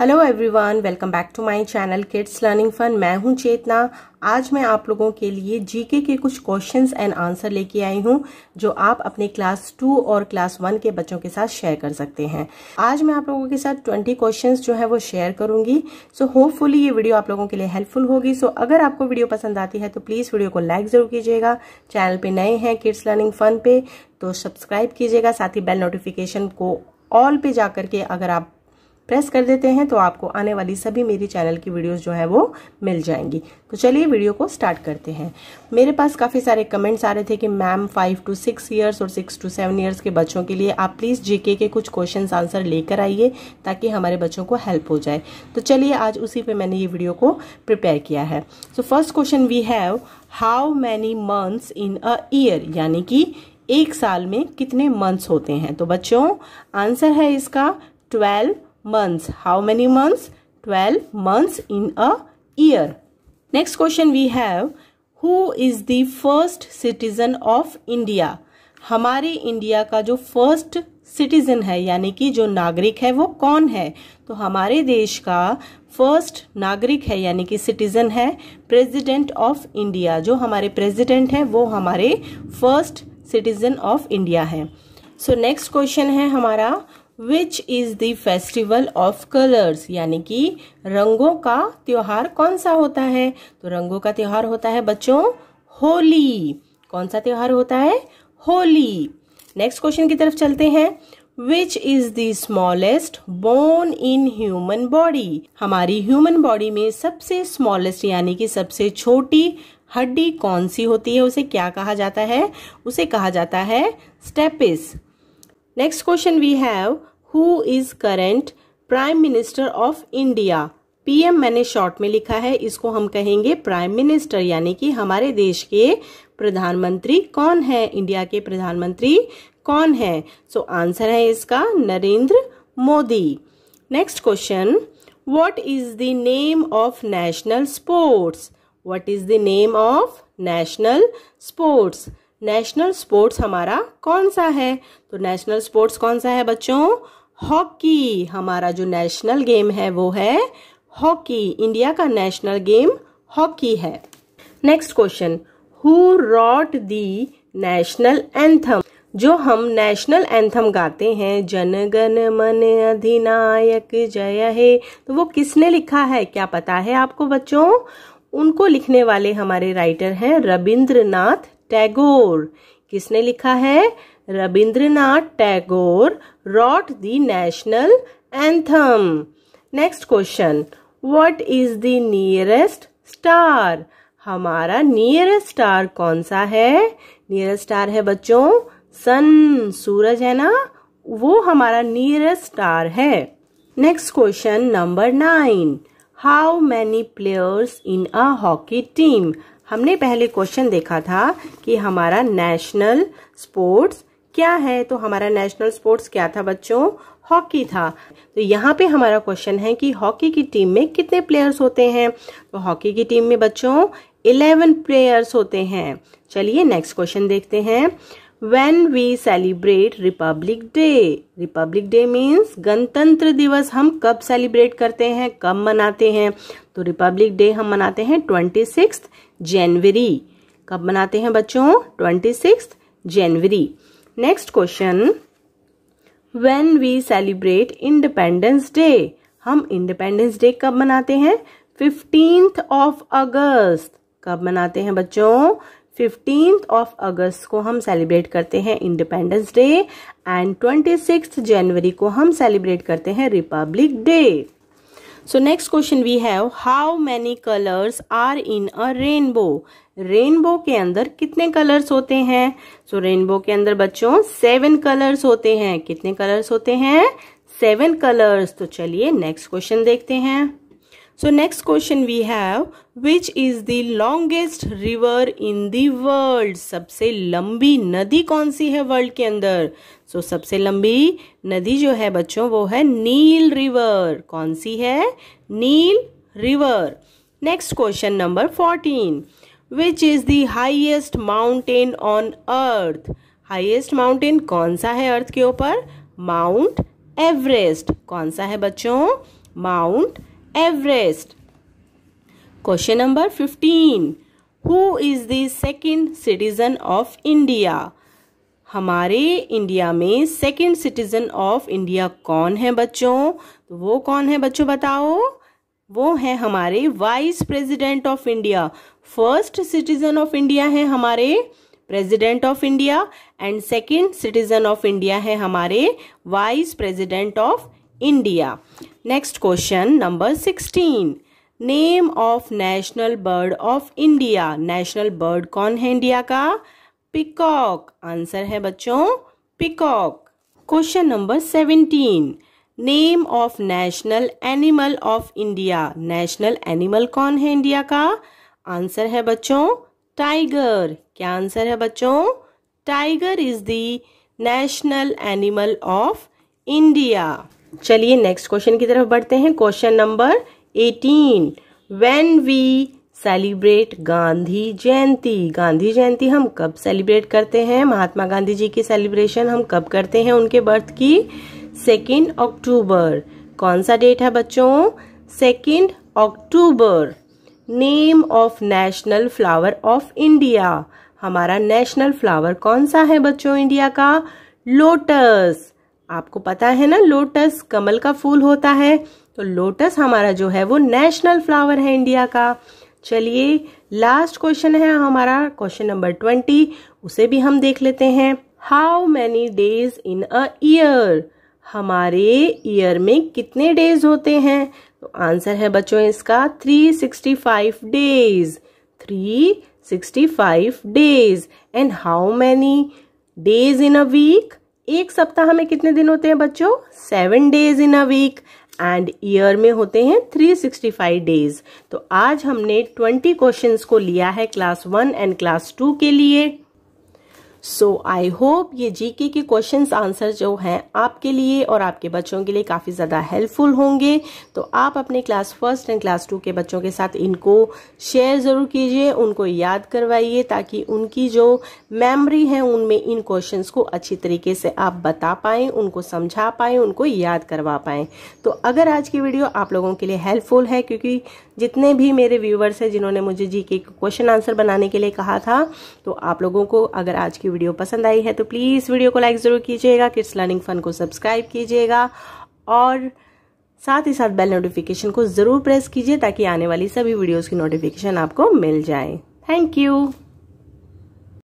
Hello everyone welcome back to my channel kids learning fun मैं हूं चेतना आज मैं आप लोगों के लिए जीके के कुछ क्वेश्चंस एंड आंसर लेके आई हूं जो आप अपने क्लास टू और क्लास वन के बच्चों के साथ शेयर कर सकते हैं आज मैं आप लोगों के साथ ट्वेंटी क्वेश्चंस जो है वो शेयर करूंगी सो so, होपफुली ये वीडियो आप लोगों के लिए हेल्पफुल होगी सो so, अगर आपको वीडियो पसंद आती है तो प्लीज़ वीडियो को लाइक ज़रूर कीजिएगा चैनल पर नए हैं किड्स लर्निंग फन पे तो सब्सक्राइब कीजिएगा साथ ही बेल नोटिफिकेशन को ऑल पे जाकर के अगर आप प्रेस कर देते हैं तो आपको आने वाली सभी मेरी चैनल की वीडियोस जो है वो मिल जाएंगी तो चलिए वीडियो को स्टार्ट करते हैं मेरे पास काफ़ी सारे कमेंट्स आ रहे थे कि ma'am five to six years और सिक्स टू सेवन ईयर्स के बच्चों के लिए आप प्लीज़ जीके के कुछ क्वेश्चन आंसर लेकर आइए ताकि हमारे बच्चों को हेल्प हो जाए तो चलिए आज उसी पर मैंने ये वीडियो को प्रिपेयर किया है so first question we have how many months in a year यानी कि एक साल में कितने मंथ्स होते हैं तो बच्चों आंसर है इसका twelve months. How many months? 12 months in a year. Next question we have Who is the first citizen of India? हमारे इंडिया का जो फर्स्ट सिटीजन है यानी कि जो नागरिक है वो कौन है तो हमारे देश का फर्स्ट नागरिक है यानी कि सिटीजन है प्रेसिडेंट ऑफ इंडिया जो हमारे प्रेसिडेंट हैं वो हमारे फर्स्ट सिटीजन ऑफ इंडिया है सो नेक्स्ट क्वेश्चन है हमारा which is the festival of colours यानी कि रंगों का त्योहार कौन सा होता है तो रंगों का त्योहार होता है बच्चों होली कौन सा त्योहार होता है होली नेक्स्ट क्वेश्चन की तरफ चलते हैं which is the smallest bone in human body हमारी ह्यूमन बॉडी में सबसे स्मॉलेस्ट यानी कि सबसे छोटी हड्डी कौन सी होती है उसे क्या कहा जाता है उसे कहा जाता है stapes next question we have who is current prime minister of India PM मैंने शॉर्ट में लिखा है इसको हम कहेंगे प्राइम मिनिस्टर यानी कि हमारे देश के प्रधानमंत्री कौन है इंडिया के प्रधानमंत्री कौन है सो so, आंसर है इसका Narendra Modi next question what is the name of national sports what is the name of national sports national sports हमारा कौन सा है तो नेशनल स्पोर्ट्स कौन सा है बच्चों हॉकी हमारा जो नेशनल गेम है वो है हॉकी इंडिया का नेशनल गेम हॉकी है next question who wrote the national anthem जो हम नेशनल एंथम गाते हैं जनगण मन अधिनायक जय हे तो वो किसने लिखा है क्या पता है आपको बच्चों उनको लिखने वाले हमारे राइटर हैं रविंद्रनाथ टैगोर किसने लिखा है Rabindranath Tagore wrote the national anthem next question what is the nearest star हमारा नियरेस्ट स्टार कौन सा है नियरेस्ट स्टार है बच्चों सन सूरज है ना वो हमारा नियरेस्ट स्टार है next question number nine how many players in a hockey team हमने पहले क्वेश्चन देखा था कि हमारा नेशनल स्पोर्ट्स क्या है तो हमारा नेशनल स्पोर्ट्स क्या था बच्चों हॉकी था तो यहाँ पे हमारा क्वेश्चन है कि हॉकी की टीम में कितने प्लेयर्स होते हैं तो हॉकी की टीम में बच्चों इलेवन प्लेयर्स होते हैं चलिए नेक्स्ट क्वेश्चन देखते हैं when we celebrate republic day republic day means गणतंत्र दिवस हम कब सेलिब्रेट करते हैं कब मनाते हैं तो रिपब्लिक डे हम मनाते हैं ट्वेंटी सिक्स जनवरी कब मनाते हैं बच्चों ट्वेंटी सिक्स जनवरी next question when we celebrate independence day हम इंडिपेंडेंस डे कब मनाते हैं फिफ्टींथ ऑफ अगस्त कब मनाते हैं बच्चों फिफ्टींथ ऑफ अगस्त को हम सेलिब्रेट करते हैं independence day and twenty six जनवरी को हम सेलिब्रेट करते हैं republic day so next question we have how many colours are in a rainbow rainbow के अंदर कितने कलर्स होते हैं सो so, रेनबो के अंदर बच्चों सेवन कलर्स होते हैं कितने कलर्स होते हैं सेवन कलर्स तो चलिए नेक्स्ट क्वेश्चन देखते हैं So next question we have which is the longest river in the world? सबसे लंबी नदी कौन सी है वर्ल्ड के अंदर सो so, सबसे लंबी नदी जो है बच्चों वो है नील रिवर कौन सी है Nile river next question number fourteen which is the highest mountain on earth highest mountain कौन सा है अर्थ के ऊपर माउंट एवरेस्ट कौन सा है बच्चों mount Everest question number fifteen who is the second citizen of India हमारे इंडिया में सेकेंड सिटीजन ऑफ इंडिया कौन है बच्चों तो वो कौन है बच्चों बताओ वो है हमारे vice president of India first citizen of India है हमारे president of India and second citizen of India है हमारे vice president of India next question number sixteen name of national bird of India national bird कौन है India का peacock answer है बच्चों peacock question number seventeen name of national animal of India national animal कौन है India का answer है बच्चों टाइगर क्या आंसर है बच्चों tiger is the national animal of India चलिए नेक्स्ट क्वेश्चन की तरफ बढ़ते हैं question number eighteen when we celebrate Gandhi Jayanti Gandhi Jayanti हम कब सेलिब्रेट करते हैं महात्मा गांधी जी की सेलिब्रेशन हम कब करते हैं उनके बर्थ की सेकेंड अक्टूबर कौन सा डेट है बच्चों second October name of national flower of India हमारा नेशनल फ्लावर कौन सा है बच्चों इंडिया का लोटस आपको पता है ना लोटस कमल का फूल होता है तो लोटस हमारा जो है वो नेशनल फ्लावर है इंडिया का चलिए लास्ट क्वेश्चन है हमारा क्वेश्चन नंबर ट्वेंटी उसे भी हम देख लेते हैं how many days in a year हमारे ईयर में कितने डेज होते हैं तो आंसर है बच्चों इसका 365 days 365 days and how many days in a week एक सप्ताह में कितने दिन होते हैं बच्चों seven days in a week and year में होते हैं 365 डेज तो आज हमने 20 क्वेश्चंस को लिया है class one and class two के लिए सो आई होप ये जीके के क्वेश्चन आंसर जो हैं आपके लिए और आपके बच्चों के लिए काफ़ी ज़्यादा हेल्पफुल होंगे तो आप अपने class first and class two के बच्चों के साथ इनको शेयर ज़रूर कीजिए उनको याद करवाइए ताकि उनकी जो मेमोरी है उनमें इन क्वेश्चन को अच्छी तरीके से आप बता पाएँ उनको समझा पाएँ उनको याद करवा पाएँ तो अगर आज की वीडियो आप लोगों के लिए हेल्पफुल है क्योंकि जितने भी मेरे व्यूवर्स हैं जिन्होंने मुझे जी के क्वेश्चन आंसर बनाने के लिए कहा था तो आप लोगों को अगर आज की वीडियो पसंद आई है तो प्लीज़ वीडियो को लाइक ज़रूर कीजिएगा किड्स लर्निंग फन को सब्सक्राइब कीजिएगा और साथ ही साथ बेल नोटिफिकेशन को ज़रूर प्रेस कीजिए ताकि आने वाली सभी वीडियोस की नोटिफिकेशन आपको मिल जाए थैंक यू